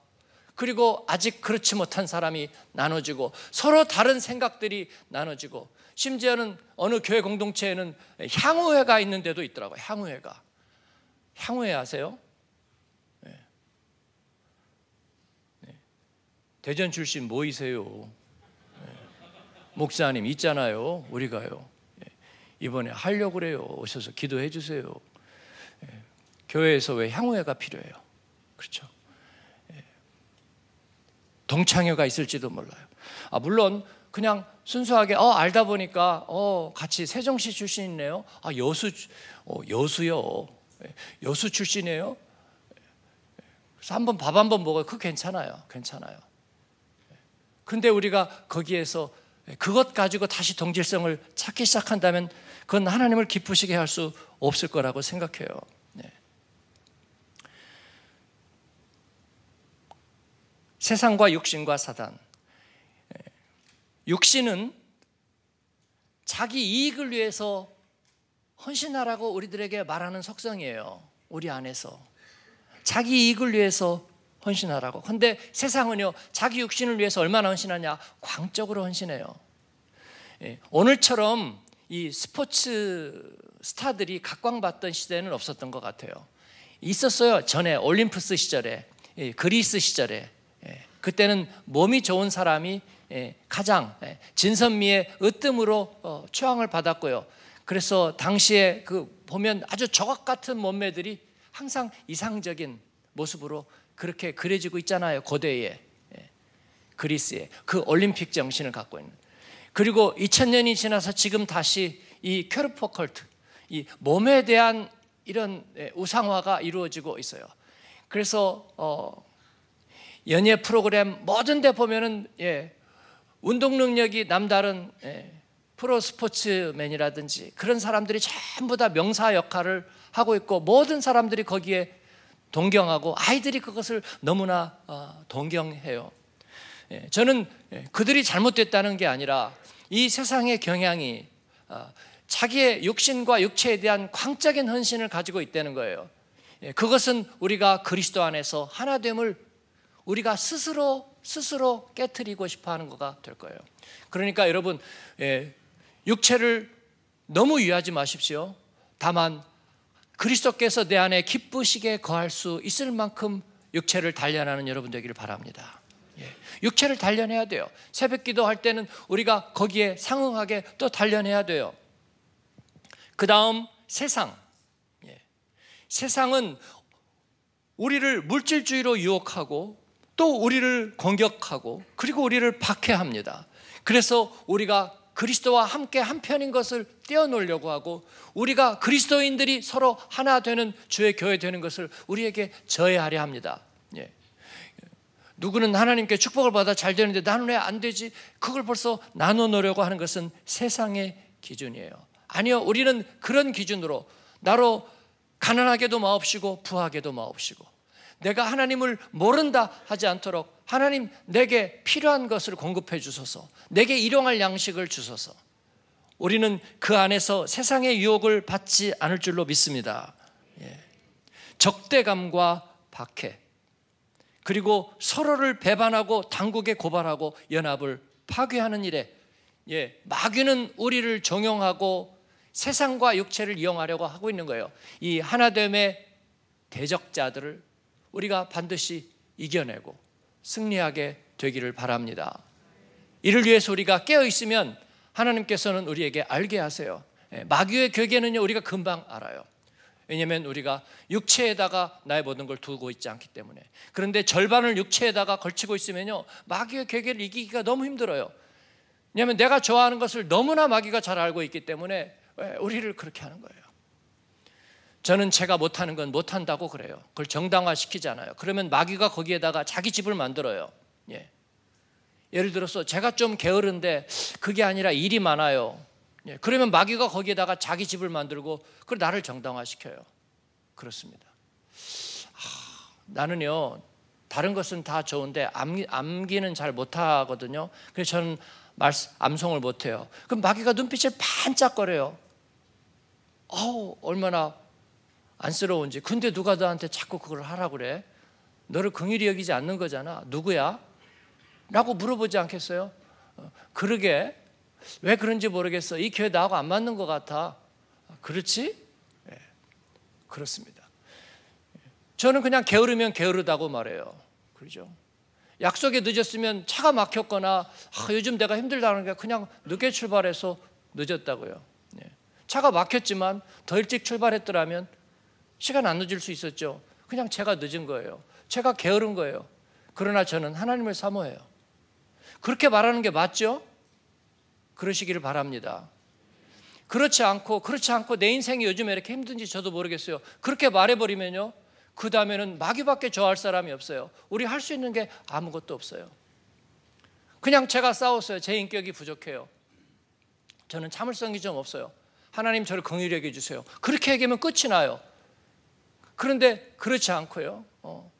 그리고 아직 그렇지 못한 사람이 나눠지고 서로 다른 생각들이 나눠지고 심지어는 어느 교회 공동체에는 향후회가 있는 데도 있더라고요. 향후회가. 향후회 아세요? 네. 네. 대전 출신 모이세요. 뭐 네. 목사님 있잖아요. 우리가요. 이번에 하려고 그래요. 오셔서 기도해 주세요. 예, 교회에서 왜 향후회가 필요해요? 그렇죠. 예, 동창회가 있을지도 몰라요. 아, 물론 그냥 순수하게 어, 알다 보니까 어, 같이 세종시 출신이네요. 아, 여수 어, 여수요. 예, 여수 출신이에요. 예. 그래서 한 번 밥 한번 먹어요. 그 괜찮아요. 괜찮아요. 예. 근데 우리가 거기에서 예, 그것 가지고 다시 동질성을 찾기 시작한다면 그건 하나님을 기쁘시게 할 수 없을 거라고 생각해요. 네. 세상과 육신과 사단. 예. 육신은 자기 이익을 위해서 헌신하라고 우리들에게 말하는 속성이에요. 우리 안에서. 자기 이익을 위해서 헌신하라고. 근데 세상은요, 자기 육신을 위해서 얼마나 헌신하냐? 광적으로 헌신해요. 예. 오늘처럼 이 스포츠 스타들이 각광받던 시대는 없었던 것 같아요. 있었어요. 전에 올림푸스 시절에, 예, 그리스 시절에. 예, 그때는 몸이 좋은 사람이 예, 가장 진선미의 으뜸으로 추앙을 어, 받았고요. 그래서 당시에 그 보면 아주 저각 같은 몸매들이 항상 이상적인 모습으로 그렇게 그려지고 있잖아요. 고대에 그리스에 그 올림픽 정신을 갖고 있는. 그리고 2000년이 지나서 지금 다시 이캐르포 컬트, 이 몸에 대한 이런 예, 우상화가 이루어지고 있어요. 그래서 어, 연예 프로그램 뭐든 데 보면은 예, 운동 능력이 남다른 예, 프로 스포츠맨이라든지 그런 사람들이 전부 다 명사 역할을 하고 있고 모든 사람들이 거기에 동경하고 아이들이 그것을 너무나 어, 동경해요. 예, 저는 예, 그들이 잘못됐다는 게 아니라 이 세상의 경향이 어, 자기의 육신과 육체에 대한 광적인 헌신을 가지고 있다는 거예요. 예, 그것은 우리가 그리스도 안에서 하나됨을 우리가 스스로 스스로 깨뜨리고 싶어하는 거가 될 거예요. 그러니까 여러분 예, 육체를 너무 위하지 마십시오. 다만 그리스도께서 내 안에 기쁘시게 거할 수 있을 만큼 육체를 단련하는 여러분 되기를 바랍니다. 예. 육체를 단련해야 돼요. 새벽 기도할 때는 우리가 거기에 상응하게 또 단련해야 돼요. 그 다음 세상. 예. 세상은 우리를 물질주의로 유혹하고 또 우리를 공격하고 그리고 우리를 박해합니다. 그래서 우리가 그리스도와 함께 한편인 것을 떼어놓으려고 하고 우리가 그리스도인들이 서로 하나 되는 주의 교회 되는 것을 우리에게 저해하려 합니다. 누구는 하나님께 축복을 받아 잘 되는데 나는 왜 안 되지? 그걸 벌써 나눠 놓으려고 하는 것은 세상의 기준이에요. 아니요, 우리는 그런 기준으로 나로 가난하게도 마옵시고 부하게도 마옵시고 내가 하나님을 모른다 하지 않도록 하나님 내게 필요한 것을 공급해 주소서. 내게 일용할 양식을 주소서. 우리는 그 안에서 세상의 유혹을 받지 않을 줄로 믿습니다. 예. 적대감과 박해. 그리고 서로를 배반하고 당국에 고발하고 연합을 파괴하는 일에 예, 마귀는 우리를 정용하고 세상과 육체를 이용하려고 하고 있는 거예요. 이 하나됨의 대적자들을 우리가 반드시 이겨내고 승리하게 되기를 바랍니다. 이를 위해서 우리가 깨어 있으면 하나님께서는 우리에게 알게 하세요. 예, 마귀의 괴계는 우리가 금방 알아요. 왜냐하면 우리가 육체에다가 나의 모든 걸 두고 있지 않기 때문에. 그런데 절반을 육체에다가 걸치고 있으면요 마귀의 괴계를 이기기가 너무 힘들어요. 왜냐하면 내가 좋아하는 것을 너무나 마귀가 잘 알고 있기 때문에 우리를 그렇게 하는 거예요. 저는 제가 못하는 건 못한다고 그래요. 그걸 정당화시키잖아요. 그러면 마귀가 거기에다가 자기 집을 만들어요. 예. 예를 들어서 제가 좀 게으른데 그게 아니라 일이 많아요. 예, 그러면 마귀가 거기에다가 자기 집을 만들고 그걸 나를 정당화시켜요. 그렇습니다. 아, 나는요 다른 것은 다 좋은데 암기, 암기는 잘 못하거든요. 그래서 저는 말, 암송을 못해요. 그럼 마귀가 눈빛을 반짝거려요. 어우 얼마나 안쓰러운지. 근데 누가 너한테 자꾸 그걸 하라 그래? 너를 긍휼히 여기지 않는 거잖아. 누구야? 라고 물어보지 않겠어요? 어, 그러게 왜 그런지 모르겠어. 이 교회 나하고 안 맞는 것 같아. 아, 그렇지? 예, 그렇습니다. 저는 그냥 게으르면 게으르다고 말해요. 그렇죠? 약속에 늦었으면 차가 막혔거나 아, 요즘 내가 힘들다는 게 그냥 늦게 출발해서 늦었다고요. 예. 차가 막혔지만 더 일찍 출발했더라면 시간 안 늦을 수 있었죠. 그냥 제가 늦은 거예요. 제가 게으른 거예요. 그러나 저는 하나님을 사모해요. 그렇게 말하는 게 맞죠? 그러시기를 바랍니다. 그렇지 않고 그렇지 않고 내 인생이 요즘에 이렇게 힘든지 저도 모르겠어요. 그렇게 말해버리면요. 그 다음에는 마귀밖에 저할 사람이 없어요. 우리 할 수 있는 게 아무것도 없어요. 그냥 제가 싸웠어요. 제 인격이 부족해요. 저는 참을성이 좀 없어요. 하나님 저를 긍휼히 여겨 주세요. 그렇게 얘기하면 끝이 나요. 그런데 그렇지 않고요. 어,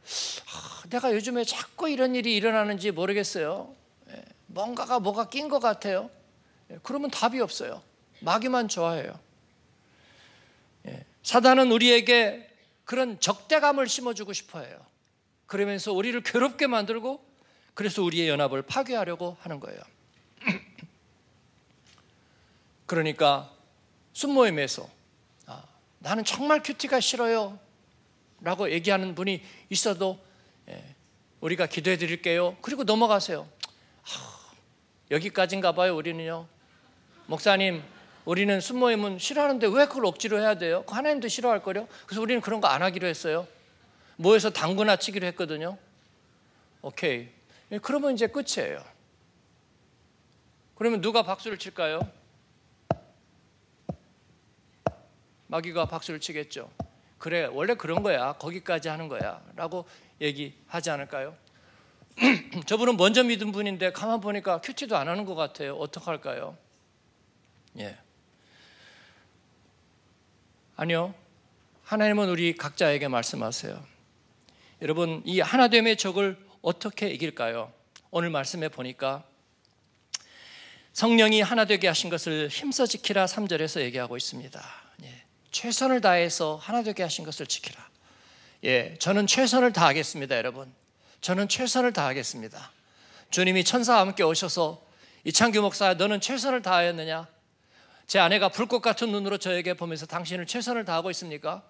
아, 내가 요즘에 자꾸 이런 일이 일어나는지 모르겠어요. 예, 뭔가가 뭐가 낀 것 같아요. 예, 그러면 답이 없어요. 마귀만 좋아해요. 예, 사단은 우리에게 그런 적대감을 심어주고 싶어해요. 그러면서 우리를 괴롭게 만들고 그래서 우리의 연합을 파괴하려고 하는 거예요. 그러니까 순모임에서 아, 나는 정말 큐티가 싫어요 라고 얘기하는 분이 있어도 예, 우리가 기도해 드릴게요. 그리고 넘어가세요. 아, 여기까지인가 봐요 우리는요. 목사님 우리는 순모임은 싫어하는데 왜 그걸 억지로 해야 돼요? 하나님도 싫어할 거요 그래서 우리는 그런 거 안 하기로 했어요. 모여서 당구나 치기로 했거든요. 오케이. 그러면 이제 끝이에요. 그러면 누가 박수를 칠까요? 마귀가 박수를 치겠죠. 그래, 원래 그런 거야. 거기까지 하는 거야. 라고 얘기하지 않을까요? 저분은 먼저 믿은 분인데 가만 보니까 큐티도 안 하는 것 같아요. 어떡할까요? 예. 아니요. 하나님은 우리 각자에게 말씀하세요. 여러분, 이 하나됨의 적을 어떻게 이길까요? 오늘 말씀해 보니까 성령이 하나 되게 하신 것을 힘써 지키라 3절에서 얘기하고 있습니다. 예. 최선을 다해서 하나 되게 하신 것을 지키라. 예, 저는 최선을 다하겠습니다, 여러분. 저는 최선을 다하겠습니다. 주님이 천사와 함께 오셔서 이창규 목사, 너는 최선을 다하였느냐? 제 아내가 불꽃 같은 눈으로 저에게 보면서 당신은 최선을 다하고 있습니까?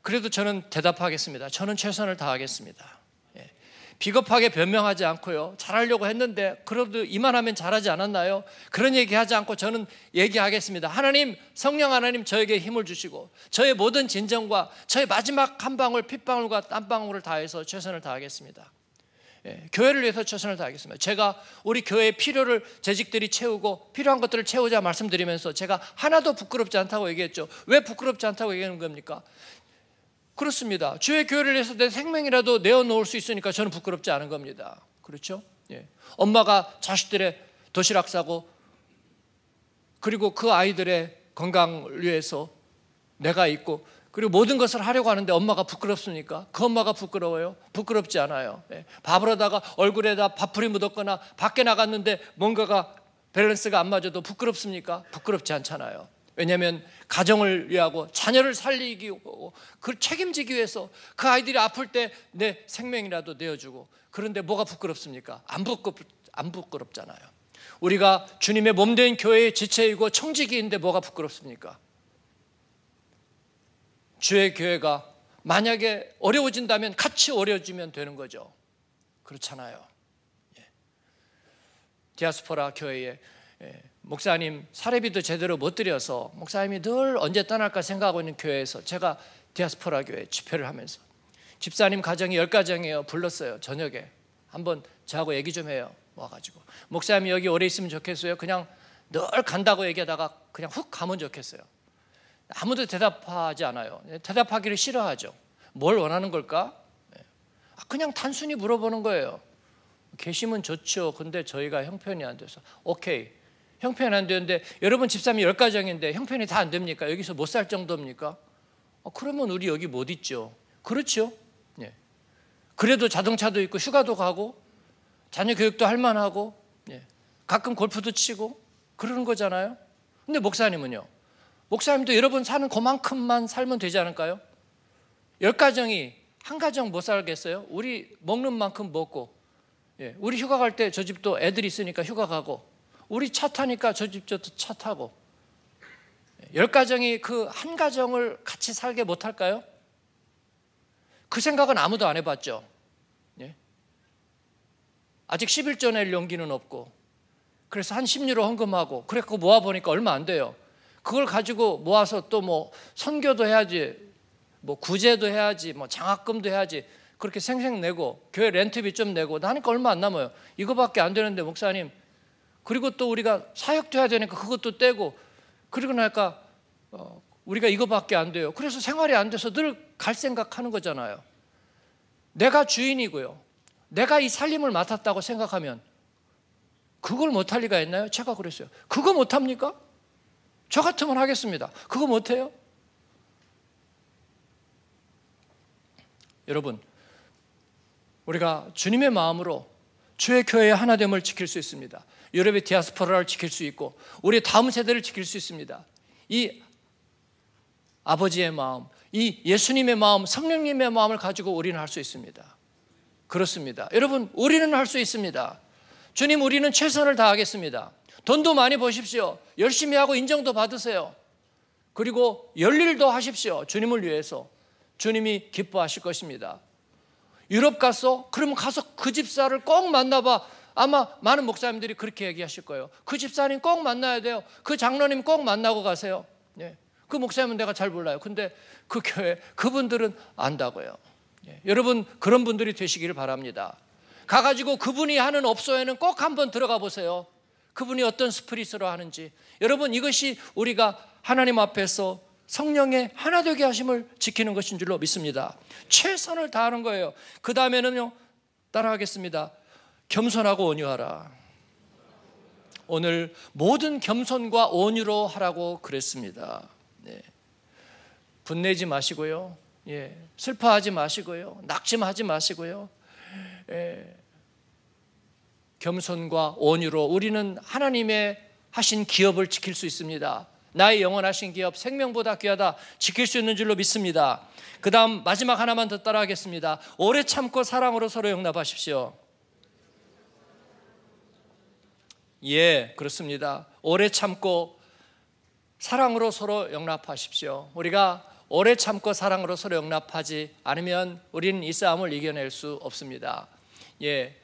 그래도 저는 대답하겠습니다. 저는 최선을 다하겠습니다. 예. 비겁하게 변명하지 않고요. 잘하려고 했는데 그래도 이만하면 잘하지 않았나요? 그런 얘기하지 않고 저는 얘기하겠습니다. 하나님, 성령 하나님 저에게 힘을 주시고 저의 모든 진정과 저의 마지막 한 방울 핏방울과 땀방울을 다해서 최선을 다하겠습니다. 예, 교회를 위해서 최선을 다하겠습니다. 제가 우리 교회의 필요를 재직들이 채우고 필요한 것들을 채우자 말씀드리면서 제가 하나도 부끄럽지 않다고 얘기했죠. 왜 부끄럽지 않다고 얘기하는 겁니까? 그렇습니다. 주의 교회를 위해서 내 생명이라도 내어놓을 수 있으니까 저는 부끄럽지 않은 겁니다. 그렇죠? 예. 엄마가 자식들의 도시락 싸고 그리고 그 아이들의 건강을 위해서 내가 있고 그리고 모든 것을 하려고 하는데 엄마가 부끄럽습니까? 그 엄마가 부끄러워요? 부끄럽지 않아요. 예. 밥을 하다가 얼굴에다 밥풀이 묻었거나 밖에 나갔는데 뭔가가 밸런스가 안 맞아도 부끄럽습니까? 부끄럽지 않잖아요. 왜냐하면 가정을 위하고 자녀를 살리기 위하고 그 책임지기 위해서 그 아이들이 아플 때 내 생명이라도 내어주고 그런데 뭐가 부끄럽습니까? 안 부끄 안 부끄럽잖아요. 우리가 주님의 몸된 교회의 지체이고 청지기인데 뭐가 부끄럽습니까? 주의 교회가 만약에 어려워진다면 같이 어려워지면 되는 거죠. 그렇잖아요. 예. 디아스포라 교회에 예, 목사님 사례비도 제대로 못 드려서 목사님이 늘 언제 떠날까 생각하고 있는 교회에서 제가 디아스포라 교회 집회를 하면서 집사님 가정이 열 가정이에요. 불렀어요. 저녁에 한번 저하고 얘기 좀 해요. 와가지고 목사님이 여기 오래 있으면 좋겠어요. 그냥 늘 간다고 얘기하다가 그냥 훅 가면 좋겠어요. 아무도 대답하지 않아요. 대답하기를 싫어하죠. 뭘 원하는 걸까? 네. 아, 그냥 단순히 물어보는 거예요. 계시면 좋죠. 근데 저희가 형편이 안 돼서 오케이. 형편이 안 되는데 여러분 집사람이 열 가정인데 형편이 다 안 됩니까? 여기서 못 살 정도입니까? 어, 그러면 우리 여기 못 있죠. 그렇죠. 예. 그래도 자동차도 있고 휴가도 가고 자녀 교육도 할 만하고 예. 가끔 골프도 치고 그러는 거잖아요. 근데 목사님은요. 목사님도 여러분 사는 그만큼만 살면 되지 않을까요? 열 가정이 한 가정 못 살겠어요? 우리 먹는 만큼 먹고 예, 우리 휴가 갈 때 저 집도 애들 있으니까 휴가 가고 우리 차 타니까 저집도차 타고 예, 열 가정이 그 한 가정을 같이 살게 못할까요? 그 생각은 아무도 안 해봤죠. 예? 아직 11조 낼 용기는 없고 그래서 한 10유로 헌금하고 그래갖고 모아보니까 얼마 안 돼요. 그걸 가지고 모아서 또 뭐 선교도 해야지, 뭐 구제도 해야지, 뭐 장학금도 해야지 그렇게 생생 내고 교회 렌트비 좀 내고 나니까 얼마 안 남아요. 이거밖에 안 되는데 목사님. 그리고 또 우리가 사역도 해야 되니까 그것도 떼고 그리고 나니까 어, 우리가 이거밖에 안 돼요. 그래서 생활이 안 돼서 늘 갈 생각하는 거잖아요. 내가 주인이고요. 내가 이 살림을 맡았다고 생각하면 그걸 못할 리가 있나요? 제가 그랬어요. 그거 못합니까? 저 같으면 하겠습니다. 그거 못해요? 여러분, 우리가 주님의 마음으로 주의 교회의 하나됨을 지킬 수 있습니다. 유럽의 디아스포라를 지킬 수 있고, 우리 다음 세대를 지킬 수 있습니다. 이 아버지의 마음, 이 예수님의 마음, 성령님의 마음을 가지고 우리는 할 수 있습니다. 그렇습니다. 여러분, 우리는 할 수 있습니다. 주님, 우리는 최선을 다하겠습니다. 돈도 많이 보십시오 열심히 하고 인정도 받으세요. 그리고 열일도 하십시오. 주님을 위해서. 주님이 기뻐하실 것입니다. 유럽 가서 그러면 가서 그 집사를 꼭 만나봐. 아마 많은 목사님들이 그렇게 얘기하실 거예요. 그 집사님 꼭 만나야 돼요. 그 장로님 꼭 만나고 가세요. 예. 그 목사님은 내가 잘 몰라요. 근데 그 교회 그분들은 안다고요. 예. 여러분 그런 분들이 되시기를 바랍니다. 가가지고 그분이 하는 업소에는 꼭 한번 들어가 보세요. 그분이 어떤 스프릿으로 하는지 여러분 이것이 우리가 하나님 앞에서 성령의 하나 되게 하심을 지키는 것인 줄로 믿습니다. 최선을 다하는 거예요. 그 다음에는요 따라하겠습니다. 겸손하고 온유하라. 오늘 모든 겸손과 온유로 하라고 그랬습니다. 네. 분내지 마시고요. 예. 슬퍼하지 마시고요. 낙심하지 마시고요. 예. 겸손과 온유로 우리는 하나님의 하신 기업을 지킬 수 있습니다. 나의 영원하신 기업 생명보다 귀하다 지킬 수 있는 줄로 믿습니다. 그 다음 마지막 하나만 더 따라하겠습니다. 오래 참고 사랑으로 서로 용납하십시오. 예, 그렇습니다. 오래 참고 사랑으로 서로 용납하십시오. 우리가 오래 참고 사랑으로 서로 용납하지 않으면 우리는 이 싸움을 이겨낼 수 없습니다. 예,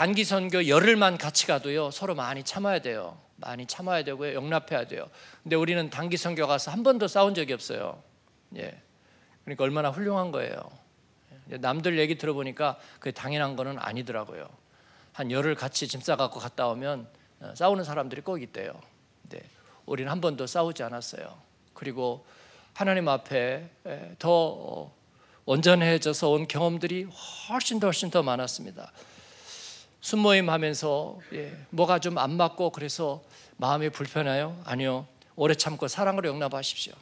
단기 선교 열흘만 같이 가도요 서로 많이 참아야 돼요 많이 참아야 되고요 용납해야 돼요 근데 우리는 단기 선교 가서 한 번도 싸운 적이 없어요 예 그러니까 얼마나 훌륭한 거예요 예. 남들 얘기 들어보니까 그게 당연한 거는 아니더라고요 한 열흘 같이 짐 싸갖고 갔다 오면 어, 싸우는 사람들이 꼭 있대요 네. 우리는 한 번도 싸우지 않았어요 그리고 하나님 앞에 예, 더 온전해져서 온 경험들이 훨씬 더 훨씬 더 많았습니다 순모임 하면서 예, 뭐가 좀 안 맞고 그래서 마음이 불편해요? 아니요. 오래 참고 사랑으로 용납하십시오.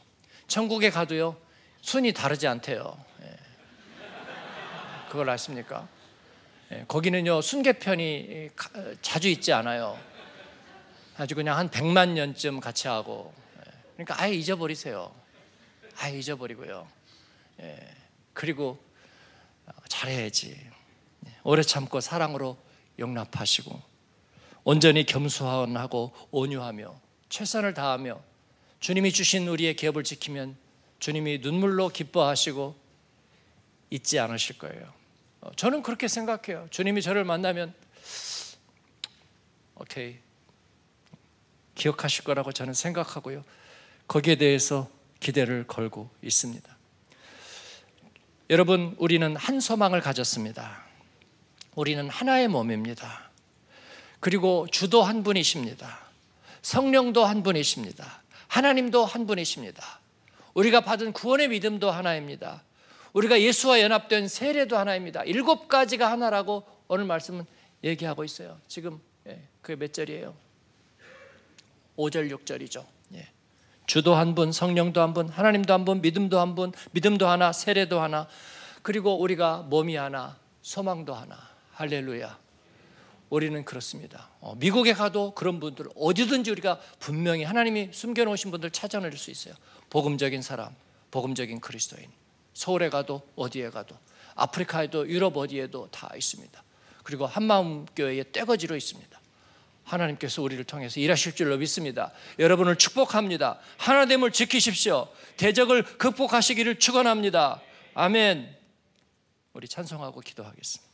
천국에 가도요. 순이 다르지 않대요. 예. 그걸 아십니까? 예, 거기는요. 순계편이 자주 있지 않아요. 아주 그냥 한1만 년쯤 같이 하고 예. 그러니까 아예 잊어버리세요. 아예 잊어버리고요. 예. 그리고 아, 잘해야지. 예. 오래 참고 사랑으로 용납하시고 온전히 겸수하고 온유하며 최선을 다하며 주님이 주신 우리의 기업을 지키면 주님이 눈물로 기뻐하시고 잊지 않으실 거예요. 어, 저는 그렇게 생각해요. 주님이 저를 만나면 오케이 기억하실 거라고 저는 생각하고요. 거기에 대해서 기대를 걸고 있습니다. 여러분, 우리는 한 소망을 가졌습니다. 우리는 하나의 몸입니다. 그리고 주도 한 분이십니다. 성령도 한 분이십니다. 하나님도 한 분이십니다. 우리가 받은 구원의 믿음도 하나입니다. 우리가 예수와 연합된 세례도 하나입니다. 일곱 가지가 하나라고 오늘 말씀은 얘기하고 있어요. 지금 예, 그게 몇 절이에요? 5절, 6절이죠. 예. 주도 한 분, 성령도 한 분, 하나님도 한 분, 믿음도 한 분, 믿음도 하나, 세례도 하나, 그리고 우리가 몸이 하나, 소망도 하나. 할렐루야. 우리는 그렇습니다. 어, 미국에 가도 그런 분들 어디든지 우리가 분명히 하나님이 숨겨놓으신 분들 찾아낼 수 있어요. 복음적인 사람, 복음적인 그리스도인. 서울에 가도 어디에 가도 아프리카에도 유럽 어디에도 다 있습니다. 그리고 한마음 교회의 떼거지로 있습니다. 하나님께서 우리를 통해서 일하실 줄로 믿습니다. 여러분을 축복합니다. 하나됨을 지키십시오. 대적을 극복하시기를 축원합니다. 아멘. 우리 찬송하고 기도하겠습니다.